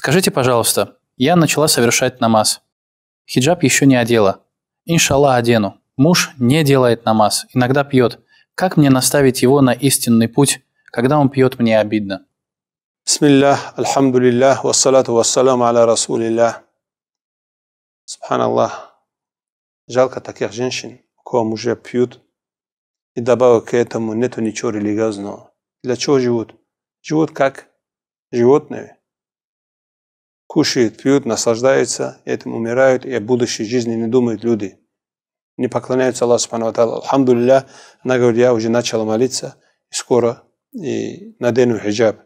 Скажите, пожалуйста, я начала совершать намаз. Хиджаб еще не одела. Иншалла одену. Муж не делает намаз, иногда пьет. Как мне наставить его на истинный путь, когда он пьет мне обидно? Бисмиллах, альхамдулиллах, вассалату вассаламу аля расулиллах. Субханаллах. Жалко таких женщин, у кого мужья пьют, и добавок к этому нету ничего религиозного. Для чего живут? Живут как животные кушают, пьют, наслаждаются, этим умирают, и о будущей жизни не думают люди. Не поклоняются Аллаху Субхану Аталлаху. Алхамдулилля, она говорит, я уже начала молиться, и скоро и надену хиджаб.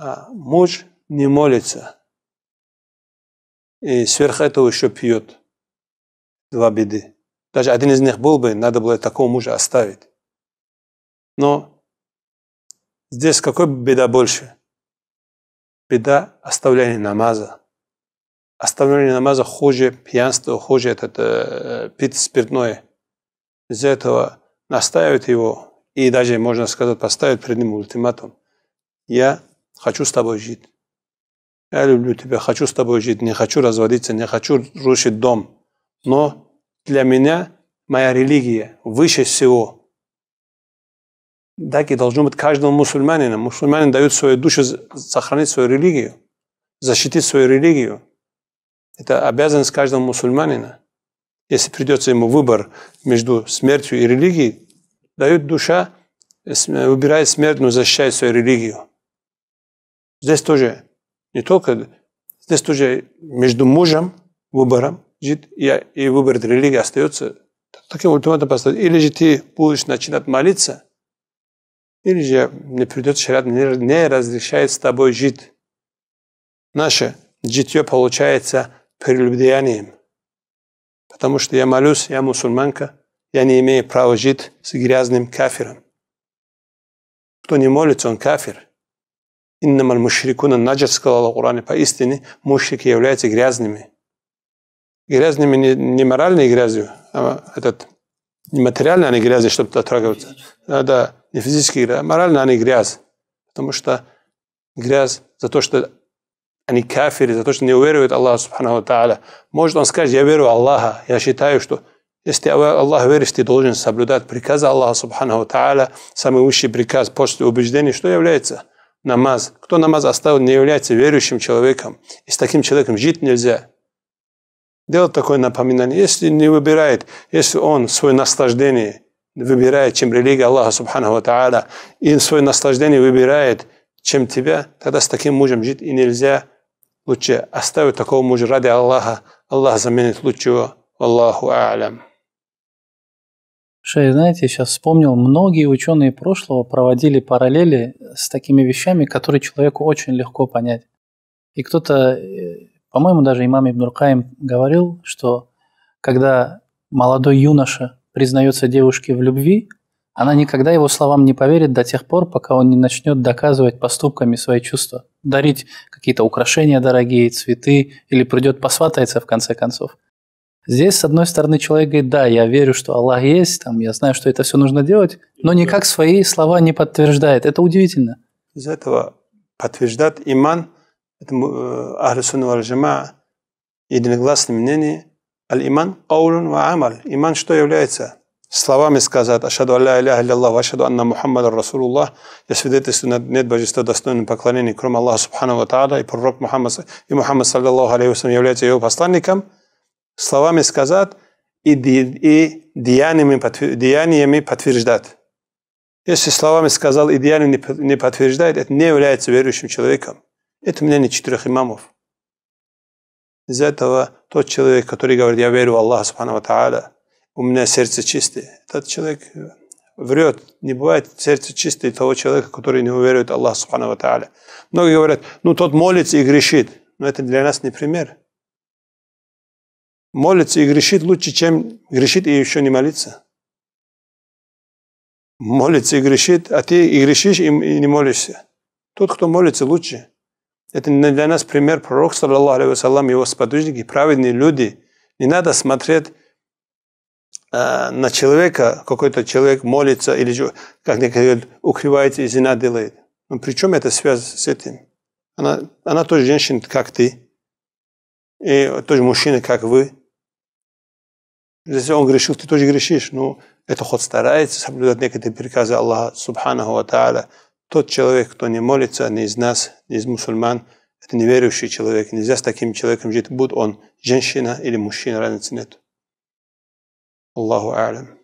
А муж не молится, и сверх этого еще пьет. Два беды. Даже один из них был бы, надо было такого мужа оставить. Но здесь какой беда больше – беда оставления намаза. Оставление намаза хуже пьянства, хуже этот, э, пить спиртное. Из-за этого настаивают его и даже, можно сказать, поставят перед ним ультиматум. Я хочу с тобой жить. Я люблю тебя, хочу с тобой жить, не хочу разводиться, не хочу рушить дом. Но для меня моя религия выше всего – да, и должно быть каждому мусульманину. Мусульманин дает свою душу сохранить свою религию, защитить свою религию. Это обязанность каждого мусульманина. Если придется ему выбор между смертью и религией, дает душа, выбирает смерть, но защищает свою религию. Здесь тоже не только, здесь тоже между мужем, выбором, и, и выбор религии остается таким ультиматом поставить. Или же ты будешь начинать молиться – или же не придет шариат, не, не разрешает с тобой жить. Наше житье получается прелюбодеянием. Потому что я молюсь, я мусульманка, я не имею права жить с грязным кафиром. Кто не молится, он кафир. Иннамаль мушрикуна наджат, сказал Аллах Куране, поистине мушрики являются грязными. Грязными не, не моральной грязью, а этот не материально они грязные, чтобы дотрагиваться. Да, да, не физически грязь, а морально они грязь. Потому что грязь за то, что они кафири, за то, что не веруют Аллаху Субхану Тааля. Может он сказать: я верю Аллаха, я считаю, что если Аллах веришь, ты должен соблюдать приказ Аллаха Субхану Тааля, самый высший приказ после убеждения. что является? Намаз. Кто намаз оставил, не является верующим человеком. И с таким человеком жить нельзя делать такое напоминание. Если не выбирает, если он свое наслаждение выбирает, чем религия Аллаха Субхану Тааля и свое наслаждение выбирает, чем тебя, тогда с таким мужем жить и нельзя. Лучше оставить такого мужа ради Аллаха. Аллах заменит лучшего. Аллаху А'лям. Шей, знаете, сейчас вспомнил, многие ученые прошлого проводили параллели с такими вещами, которые человеку очень легко понять. И кто-то э, по-моему, даже имам Ибн говорил, что когда молодой юноша признается девушке в любви, она никогда его словам не поверит до тех пор, пока он не начнет доказывать поступками свои чувства, дарить какие-то украшения дорогие, цветы, или придет посватается в конце концов. Здесь, с одной стороны, человек говорит, да, я верю, что Аллах есть, там, я знаю, что это все нужно делать, но никак свои слова не подтверждает. Это удивительно. Из этого подтверждает иман – это ахлюсун Сунна Джама единогласное мнение Аль-Иман Каулун ва Амаль. Иман что является? Словами сказать Ашаду аля Иляха Илляллах, Ашаду Анна Мухаммад Расулуллах. Я свидетельствую, нет божества достойным поклонения, кроме Аллаха Субхану Ва Та'аля, и пророк Мухаммад, и Мухаммад Саллиллаху Алейхи является его посланником. Словами сказать и, и деяниями, деяниями подтверждать. Если словами сказал и не подтверждает, это не является верующим человеком. Это мнение четырех имамов. Из-за этого тот человек, который говорит, я верю в Аллаха, Субхану Тааля, у меня сердце чистое, этот человек врет. Не бывает сердце чистое того человека, который не уверует Аллаха Субхану Тааля. Многие говорят, ну тот молится и грешит. Но это для нас не пример. Молится и грешит лучше, чем грешит и еще не молится. Молится и грешит, а ты и грешишь, и не молишься. Тот, кто молится, лучше. Это для нас пример пророк, саллаллаху алейхи его сподвижники, праведные люди. Не надо смотреть э, на человека, какой-то человек молится или, как некоторые говорят, укрывается и зина делает. Но ну, при чем эта связь с этим? Она, она тоже женщина, как ты. И тоже мужчина, как вы. Если он грешил, ты тоже грешишь. Ну, это хоть старается соблюдать некоторые приказы Аллаха, субханаху ва та'аля. Тот человек, кто не молится, не из нас, не из мусульман, это неверующий человек. Нельзя с таким человеком жить, будь он женщина или мужчина, разницы нет. Аллаху алям.